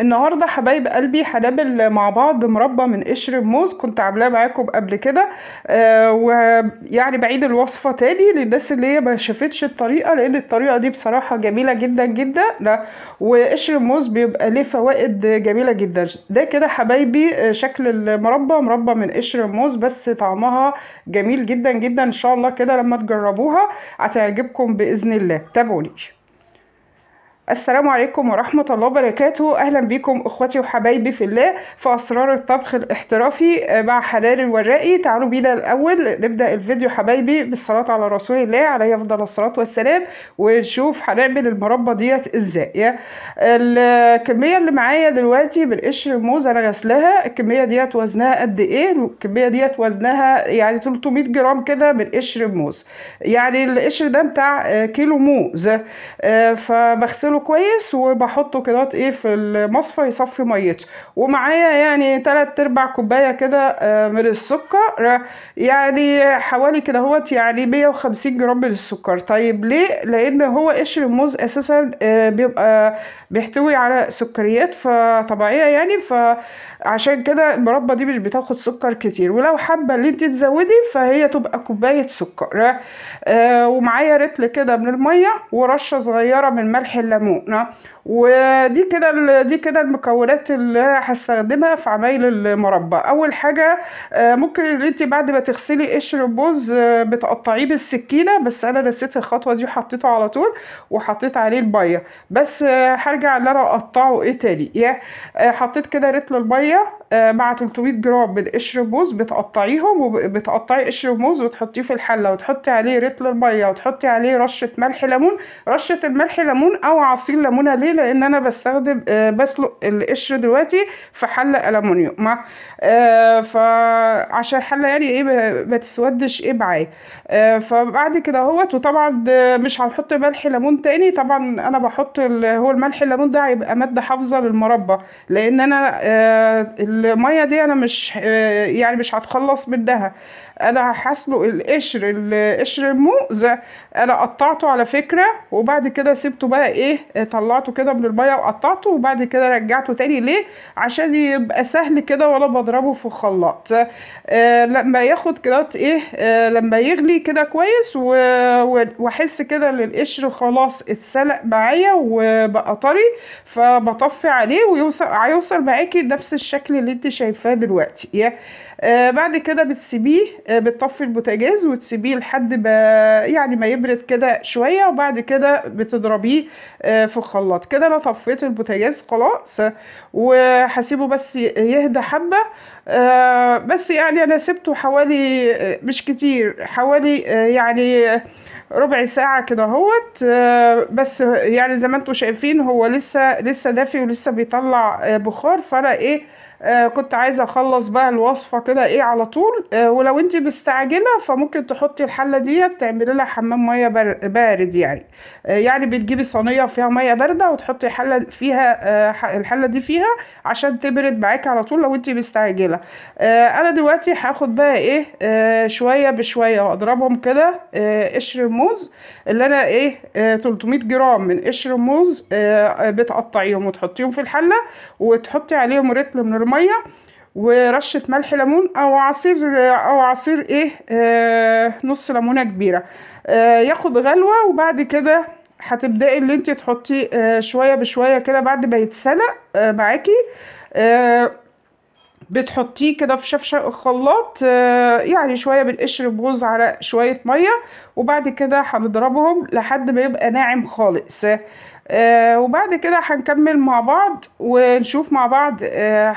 النهارده حبايب قلبي هنعمل مع بعض مربى من قشر الموز كنت عاملاه معاكم قبل كده آه ويعني بعيد الوصفه تاني للناس اللي هي ما شافتش الطريقه لان الطريقه دي بصراحه جميله جدا جدا لا وقشر الموز بيبقى ليه فوائد جميله جدا ده كده حبايبي آه، شكل المربى مربى من قشر الموز بس طعمها جميل جدا جدا ان شاء الله كده لما تجربوها هتعجبكم باذن الله تابعوني السلام عليكم ورحمة الله وبركاته أهلا بكم أخوتي وحبايبي في الله في أسرار الطبخ الاحترافي آه، مع حلال الوراقي تعالوا بينا الأول نبدأ الفيديو حبايبي بالصلاة على رسول الله عليه أفضل الصلاة والسلام ونشوف هنعمل المربى ديت إزاي الكمية اللي معايا دلوقتي بالقشر الموز أنا غسلاها الكمية ديت وزنها قد إيه الكمية ديت وزنها يعني 300 جرام كده من قشر الموز يعني القشر ده بتاع آه، كيلو موز آه، فبغسله اغسله كويس وبحطه كده ايه في المصفى يصفي ميته ومعايا يعني تلات ارباع كوبايه كده آه، من السكر يعني حوالي كده اهوت يعني 150 جرام من السكر طيب ليه لان هو قشر الموز اساسا آه، بيبقى بيحتوي على سكريات فطبيعيه يعني فعشان كده المربى دي مش بتاخد سكر كتير ولو حابه ان انت تزودي فهي تبقى كوبايه سكر آه، ومعايا رتل كده من الميه ورشه صغيره من ملح الليمون الحرقوق نعم. ودي كده دي كده المكونات اللي هستخدمها في عمايل المربى اول حاجه آه، ممكن ان انت بعد ما تغسلي قشر البوز آه، بتقطعيه بالسكينه بس انا نسيت الخطوه دي وحطيته على طول وحطيت عليه الميه بس آه، هرجع ان انا اقطعه ايه تاني يعني حطيت كده رتل الميه مع 300 جرام من قشر موز بتقطعيهم وبتقطعي قشر موز وتحطيه في الحله وتحطي عليه رتل الميه وتحطي عليه رشه ملح ليمون رشه الملح ليمون او عصير ليمونه ليه لان انا بستخدم آه، بسلق القشر دلوقتي في حله الومنيوم مع آه، فعشان الحله يعني ايه ما تسودش ايه معايا آه، فبعد كده اهوت وطبعا مش هنحط ملح ليمون تاني طبعا انا بحط هو الملح الليمون ده هيبقى ماده حافظه للمربى لان انا المية دي انا مش آه، يعني مش هتخلص منها انا حاسله القشر القشر الموز انا قطعته على فكرة وبعد كده سبته بقى ايه طلعته كده من المية وقطعته وبعد كده رجعته تاني ليه عشان يبقى سهل كده وانا بضربه في الخلاط آه، لما ياخد كده ايه آه، لما يغلي كده كويس واحس كده ان القشر خلاص اتسلق معايا وبقى طري فبطفي عليه ويوصل هيوصل معاكي نفس الشكل اللي انت شايفاه دلوقتي آه، بعد كده بتسيبيه آه، بتطفي البوتاجاز وتسيبيه لحد يعني ما يبرد كده شوية وبعد كده بتضربيه آه، في الخلاط كده انا طفيت البوتاجاز خلاص وهسيبه بس يهدى حبة بس يعني انا سبته حوالي مش كتير حوالي يعني ربع ساعة كده هوت بس يعني زي ما انتم شايفين هو لسه لسه دافي ولسه بيطلع بخار فانا ايه آه كنت عايزه اخلص بقى الوصفه كده ايه على طول آه ولو انت مستعجله فممكن تحطي الحله ديت تعملي لها حمام ميه بارد يعني آه يعني بتجيبي صينيه فيها ميه بارده وتحطي الحله فيها آه، الحله دي فيها عشان تبرد معاكي على طول لو انت مستعجله آه، انا دلوقتي هاخد بقى ايه آه، شويه بشويه واضربهم كده قشر الموز اللي انا ايه 300 جرام من قشر الموز بتقطعيهم وتحطيهم في الحله وتحطي عليهم رتل من ميه ورشه ملح ليمون او عصير او عصير ايه آه نص ليمونه كبيره آه ياخد غلوه وبعد كده هتبداي اللي انت تحطيه آه شويه بشويه كده بعد ما يتسلق آه معاكي آه بتحطيه كده في شفشق الخلاط آه، يعني شويه بالقشر بوز على شويه ميه وبعد كده هنضربهم لحد ما يبقى ناعم خالص آه وبعد كده هنكمل مع بعض ونشوف مع بعض آه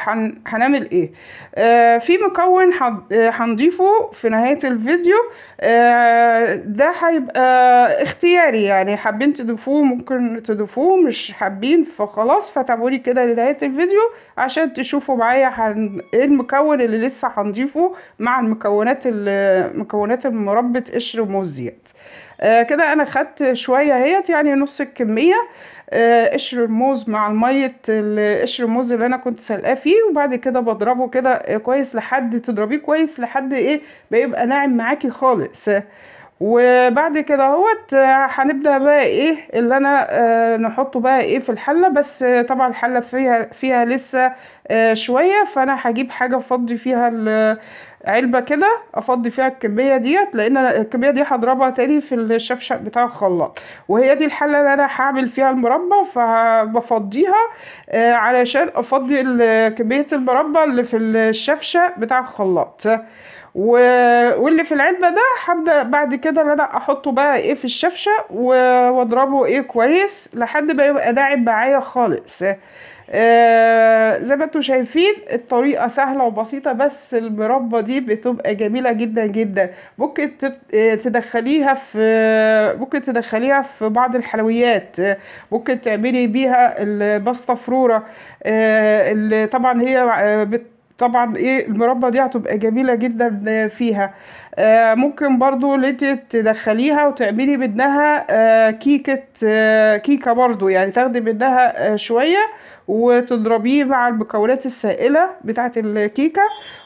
هنعمل ايه آه في مكون آه، هنضيفه في نهاية الفيديو آه ده هيبقى اختياري يعني حابين تضيفوه ممكن تضيفوه مش حابين فخلاص فتابعوني كده لنهاية الفيديو عشان تشوفوا معايا ايه المكون اللي لسه هنضيفه مع المكونات المكونات المربى قشر موزي ديت آه كده انا خدت شويه اهيت يعني نص الكميه آه قشر الموز مع الميه قشر الموز اللي انا كنت سلقاه فيه وبعد كده بضربه كده كويس لحد تضربيه كويس لحد ايه بيبقى ناعم معاكي خالص وبعد كده اهوت آه، هنبدا بقى ايه اللي انا آه، نحطه بقى ايه في الحله بس آه، طبعا الحله فيها فيها لسه شويه فانا هجيب حاجه افضي فيها علبه كده افضي فيها الكميه ديت لان الكميه دي هضربها تاني في الشفشق بتاع الخلاط وهي دي الحله اللي انا هعمل فيها المربى فبفضيها علشان افضي كميه المربى اللي في الشفشق بتاع الخلاط و... واللي في العلبة ده هبدأ بعد كده ان انا احطه بقى ايه في الشفشة و... واضربه ايه كويس لحد ما يبقى لاعب معايا خالص آه زي ما انتم شايفين الطريقة سهلة وبسيطة بس المربى دي بتبقى جميلة جدا جدا ممكن آه، تدخليها في ممكن تدخليها في بعض الحلويات آه، ممكن تعملي بيها الباستا فرورة آه اللي طبعا هي آه، بت طبعا ايه المربى دي هتبقى جميله جدا فيها آه ممكن برضو ليتي تدخليها وتعملي منها آه كيكه آه كيكه برضو يعني تاخدي منها آه شويه وتضربيه مع المكونات السائله بتاعه الكيكه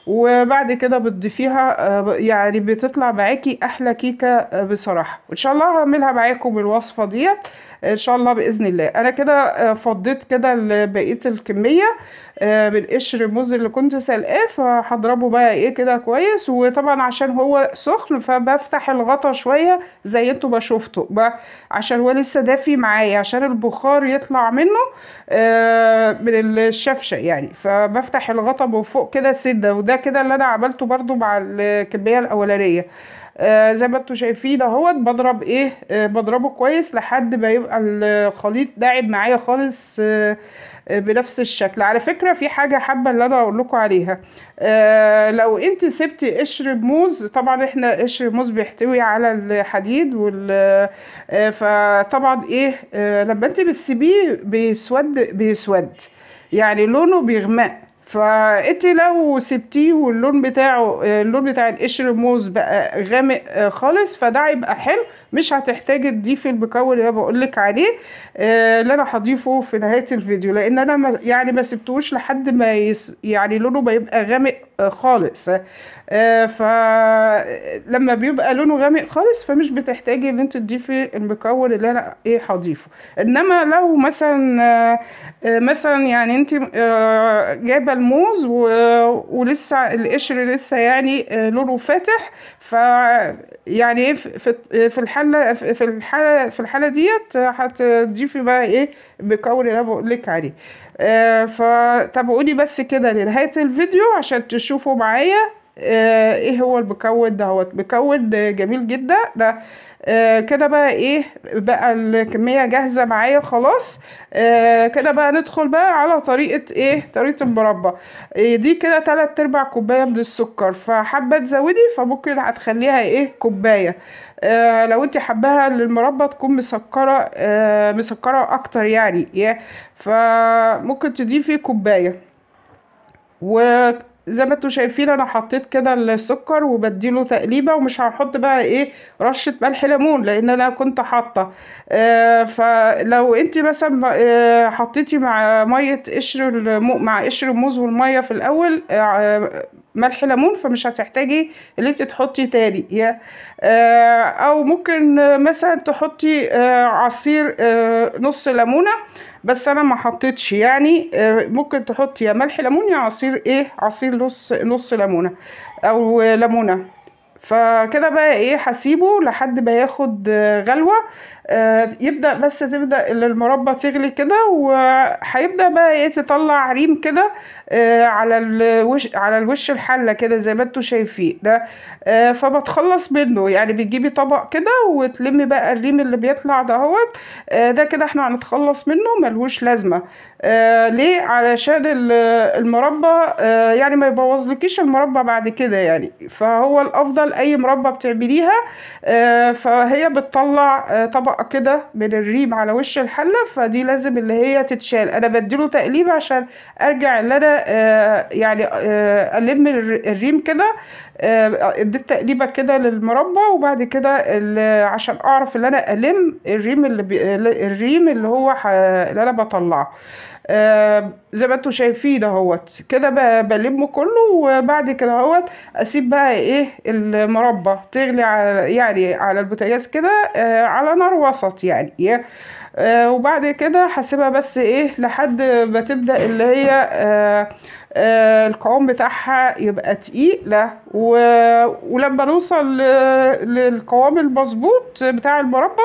وبعد كده بتضيفيها آه يعني بتطلع معاكي احلى كيكه آه بصراحه وان شاء الله هعملها معاكم الوصفه ديت ان شاء الله باذن الله انا كده آه، فضيت كده بقيه الكميه آه، من قشر الموز اللي كنت سالقاه فهضربه بقى ايه كده كويس وطبعا عشان هو سخن فبفتح الغطا شويه زي انتوا ما شفتوا عشان هو لسه دافي معايا عشان البخار يطلع منه آه، من الشفشه يعني فبفتح الغطا من فوق كده سده وده كده اللي انا عملته برده مع الكميه الاولانيه آه، زي ما انتوا شايفين اهوت بضرب ايه آه، بضربه كويس لحد ما يبقى الخليط داعب معايا خالص آه، بنفس الشكل على فكرة في حاجة حابة اللي انا اقول لكم عليها لو انت سبتي قشر موز طبعا احنا قشر موز بيحتوي على الحديد وال فطبعا ايه لما انت بتسيبيه بيسود بيسود يعني لونه بيغمق فانت لو سبتيه واللون بتاعه آه، اللون بتاع القشر موز بقى غامق آه، خالص فده هيبقى حلو مش هتحتاجي تضيفي المكون اللي انا بقولك عليه آه، اللي انا هضيفه في نهايه الفيديو لان انا يعني ما سبتوش لحد ما يعني لونه ما يبقى غامق خالص آه، فلما بيبقى لونه غامق خالص فمش بتحتاجي ان انت تضيفي المكون اللي انا ايه هضيفه انما لو مثلا آه، مثلا يعني انت آه، جايبه الموز ولسه القشر لسه يعني لونه فاتح ف يعني ايه، في الحاله في الحاله في الحاله ديت هتضيفي بقى ايه المكون اللي انا بقول لك عليه آه فطب قولي بس كده لنهاية الفيديو عشان تشوفوا معايا آه، ايه هو البكود دهوت بكود جميل جدا ده آه كده بقى ايه بقى الكمية جاهزة معايا خلاص آه كده بقى ندخل بقى على طريقة ايه طريقة المربى إيه دي كده تلات ارباع كوباية من السكر فحابة تزودي فممكن هتخليها ايه كوباية آه لو انت حباها للمربى تكون مسكرة آه مسكرة اكتر يعني فممكن تضيفي كوباية و زي ما انتوا شايفين انا حطيت كده السكر وبديله تقليبه ومش هحط بقى ايه رشه ملح ليمون لان انا كنت حاطه آه فلو انت مثلا آه حطيتي مع ميه قشر مع قشر الموز والميه في الاول آه ملح ليمون فمش هتحتاجي ان انت تحطي تاني يا آه او ممكن مثلا تحطي آه عصير آه نص ليمونه بس انا ما حطيتش يعني آه، ممكن تحط يا ملح ليمون يا عصير ايه عصير نص نص ليمونه او ليمونه فكده بقى ايه هسيبه لحد ما ياخد آه، غلوه آه، يبدا بس تبدا المربى تغلي كده وهيبدا بقى ايه تطلع ريم كده آه، على الوش على الوش الحله كده زي ما انتوا شايفين ده فبتخلص منه يعني بتجيبي طبق كده وتلمي بقى الريم اللي بيطلع اهوت ده كده احنا هنتخلص منه ملهوش لازمه آه، ليه علشان المربى آه، يعني ما يبوظلكيش المربى بعد كده يعني فهو الافضل اي مربى بتعمليها آه، فهي بتطلع طبقه كده من الريم على وش الحله فدي لازم اللي هي تتشال انا بديله تقليب عشان ارجع اللي انا يعني الم الريم كده اديت تقليبه كده للمربى وبعد كده عشان اعرف اللي انا الم الريم اللي الريم اللي هو اللي انا بطلعه آه، زي ما انتم شايفين اهوت كده بلمه كله وبعد كده اهوت اسيب بقى ايه المربى تغلي على يعني على البوتاجاز كده آه، على نار وسط يعني إيه وبعد كده هسيبها بس ايه لحد ما تبدا اللي هي القوام بتاعها يبقى تقيل و... ولما نوصل للقوام المظبوط بتاع المربى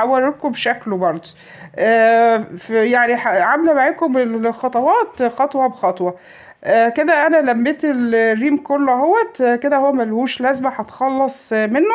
هوريكم شكله برضه آه، يعني عامله معاكم الخطوات خطوه بخطوه آه، كده انا لميت الريم كله اهوت آه، كده هو ملهوش لازمه هتخلص منه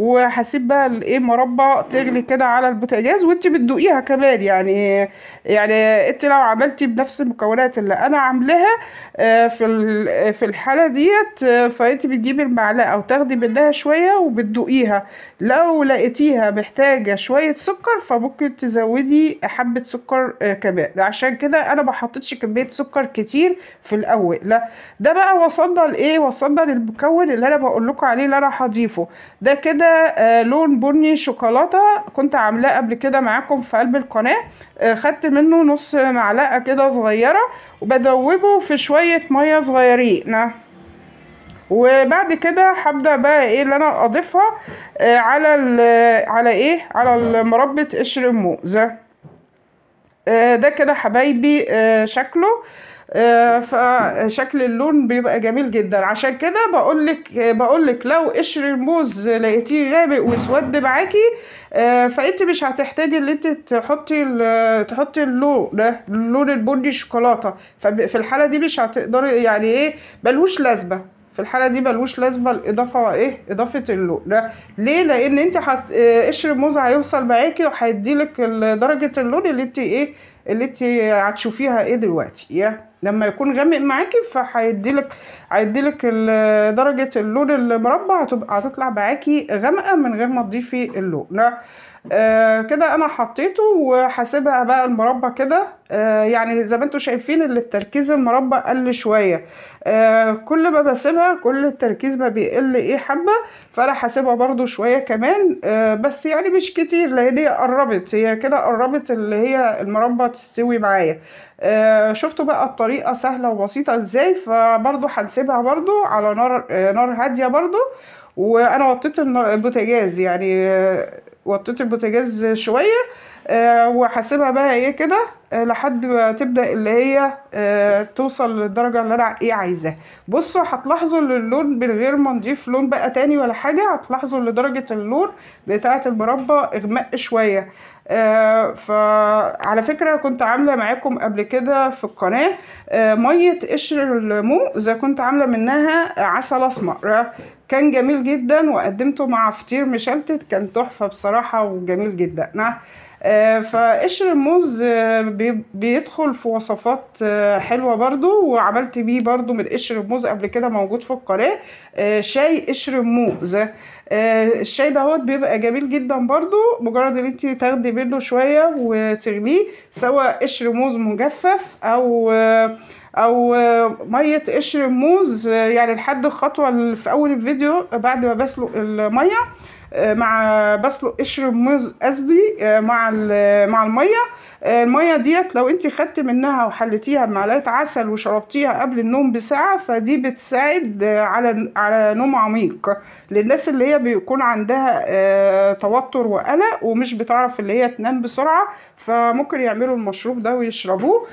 وهسيب بقى الايه مربى تغلي كده على البوتاجاز وانت بتدوقيها كمان يعني يعني انت لو عملتي بنفس المكونات اللي انا عاملاها آه، في في الحاله ديت آه، فانت بتجيبي المعلقه وتاخدي منها شويه وبتدوقيها لو لقيتيها محتاجه شويه سكر فممكن تزودي حبه سكر آه، كمان عشان كده انا ما حطيتش كميه سكر كتير في الاول لا ده بقى وصلنا لايه وصلنا للمكون اللي انا بقول لكم عليه اللي انا هضيفه ده كده آه، لون بني شوكولاته كنت عاملاه قبل كده معاكم في قلب القناه آه، خدت منه نص معلقه كده صغيره وبدوبه في شويه ميه صغيرين نعم. وبعد كده هبدا بقى ايه اللي انا اضيفها آه، على على ايه على مربى قشر الموز ده كده حبايبي شكله آه، فشكل اللون بيبقى جميل جدا عشان كده بقولك بقولك لو قشر الموز لقيتيه غامق واسود معاكي آه، فانت مش هتحتاجي ان انت تحطي تحطي اللون ده اللون البني شوكولاته ففي الحاله دي مش هتقدري يعني ايه ملوش لازمه في الحاله دي ملوش لازمه الاضافه ايه اضافه اللون ده ليه لان انت آه، قشر الموز هيوصل معاكي وهيديلك درجه اللون اللي انت ايه اللي انت هتشوفيها ايه دلوقتي يا لما يكون غامق معاكي فهيديلك هيديلك درجه اللون المربع هتبقى هتطلع معاكي غامقه من غير ما تضيفي اللون آه، كده انا حطيته وحاسبها بقى المربى كده آه، يعني زي ما انتم شايفين اللي التركيز المربى قل شويه آه، كل ما بسيبها كل التركيز ما بيقل ايه حبه فانا هسيبها برده شويه كمان بس يعني مش كتير لان هي قربت هي كده قربت اللي هي المربى تستوي معايا شفتوا بقى الطريقه سهله وبسيطه ازاي فبرده هنسيبها برده على نار نار هاديه برده وانا وطيت البوتاجاز يعني وطيت البوتاجاز شويه آه، وهسيبها بقى ايه كده آه، لحد ما تبدا اللي هي آه، توصل للدرجه اللي انا ايه عايزاها بصوا هتلاحظوا ان اللون من غير ما نضيف لون بقى تاني ولا حاجه هتلاحظوا ان درجه اللون بتاعه المربى اغمق شويه آه، فعلى فكرة كنت عاملة معاكم قبل كده في القناة آه، مية قشر الموز كنت عاملة منها عسل أسمر كان جميل جدا وقدمته مع فطير مشلتت كان تحفة بصراحة وجميل جدا آه، فقشر الموز آه، بيدخل في وصفات آه، حلوة برضو وعملت بيه برضو من قشر الموز قبل كده موجود في القناة شاي قشر الموز الشاي دوت بيبقى جميل جدا برضو مجرد ان انت تاخدي منه شوية وترميه سواء قشر موز مجفف او او ميه قشر الموز يعني لحد الخطوه اللي في اول الفيديو بعد ما بسلق الميه آه، مع بسلق قشر موز قصدي آه، مع آه، مع الميه الميه ديت لو انت خدت منها وحليتيها بمعلقه عسل وشربتيها قبل النوم بساعه فدي بتساعد على على نوم عميق للناس اللي هي بيكون عندها توتر وقلق ومش بتعرف اللي هي تنام بسرعه فممكن يعملوا المشروب ده ويشربوه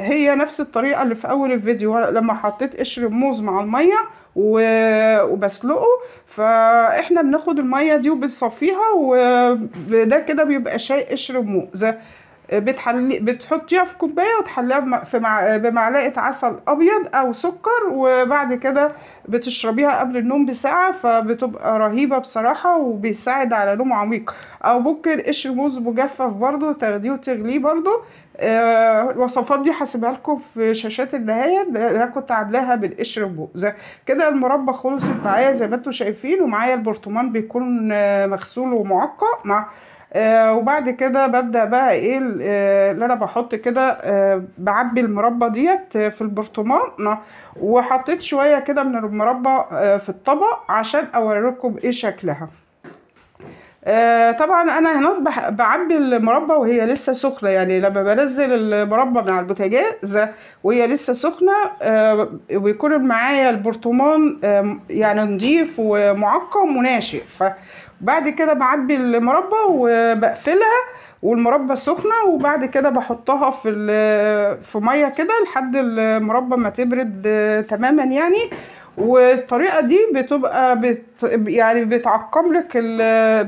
هي نفس الطريقه اللي في اول الفيديو لما حطيت قشر الموز مع الميه وبسلقه فاحنا بناخد الميه دي وبنصفيها وده كده بيبقى شاي قشر موزه بتحلي بتحطيها في كوبايه وتحليها في مع... بمعلقه عسل ابيض او سكر وبعد كده بتشربيها قبل النوم بساعه فبتبقى رهيبه بصراحه وبيساعد على نوم عميق او ممكن قشر موز مجفف برده تاخديه وتغليه برده آه الوصفات دي هسيبها لكم في شاشات النهايه اللي انا كنت عاملاها بالقشر الموز كده المربى خلصت معايا زي ما انتم شايفين ومعايا البرطمان بيكون آه، مغسول ومعقق مع آه، وبعد كده ببدأ بقى ايه آه، اللي انا بحط كده آه، بعبي المربى ديت في البرطمان وحطيت شوية كده من المربى في الطبق عشان اوريكم ايه شكلها طبعا انا هنا بعبي المربى وهي لسه سخنه يعني لما بنزل المربى من على البوتاجاز وهي لسه سخنه ويكون معايا البرطمان يعني نضيف ومعقم وناشف بعد كده بعبي المربى وبقفلها والمربى سخنه وبعد كده بحطها في في ميه كده لحد المربى ما تبرد تماما يعني والطريقه دي بتبقى بت طيب، يعني بتعقم لك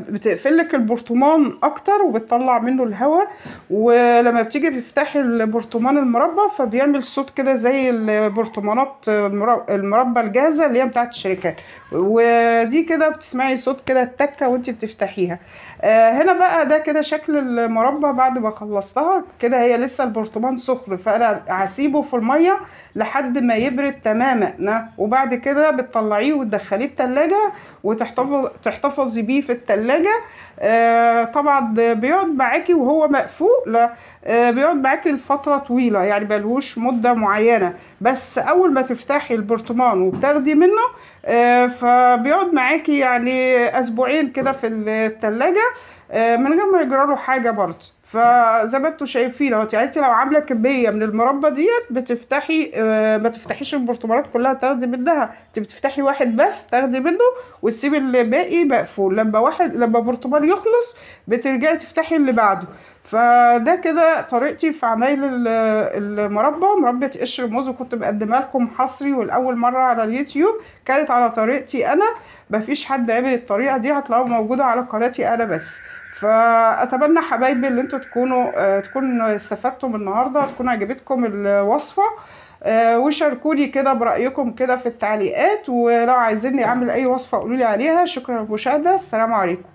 بتقفل لك البرطمان اكتر وبتطلع منه الهواء ولما بتيجي تفتحي البرطمان المربى فبيعمل صوت كده زي البرطمانات المربى الجاهزه اللي هي بتاعت الشركات ودي كده بتسمعي صوت كده التكه وانت بتفتحيها آه، هنا بقى ده كده شكل المربى بعد ما خلصتها كده هي لسه البرطمان سخن فانا هسيبه في الميه لحد ما يبرد تماما وبعد كده بتطلعيه وتدخليه التلاجة وتحتفظ تحتفظي بيه في التلاجة آه، طبعا بيقعد معاكي وهو مقفوق آه، بيقعد معاكي لفترة طويلة يعني ملهوش مدة معينة بس أول ما تفتحي البرطمان وبتاخدي منه آه، فبيقعد معاكي يعني أسبوعين كده في التلاجة من غير ما يجراله حاجة برضه فزي ما انتوا شايفين اهوت يعني انت لو عامله كميه من المربى ديت بتفتحي آه ما تفتحيش البرطمانات كلها تاخدي منها انت بتفتحي واحد بس تاخدي منه وتسيبي الباقي مقفول لما واحد لما برطمان يخلص بترجعي تفتحي اللي بعده فده كده طريقتي في عمايل المربى مربى قشر موز وكنت مقدمه لكم حصري والاول مره على اليوتيوب كانت على طريقتي انا مفيش حد عمل الطريقه دي هتلاقوها موجوده على قناتي انا بس فاتمنى حبايبي اللي انتوا تكونوا آه، تكون استفدتم النهارده تكون عجبتكم الوصفه آه، وشاركوني كده برايكم كده في التعليقات ولو عايزيني اعمل اي وصفه قولوا عليها شكرا للمشاهده السلام عليكم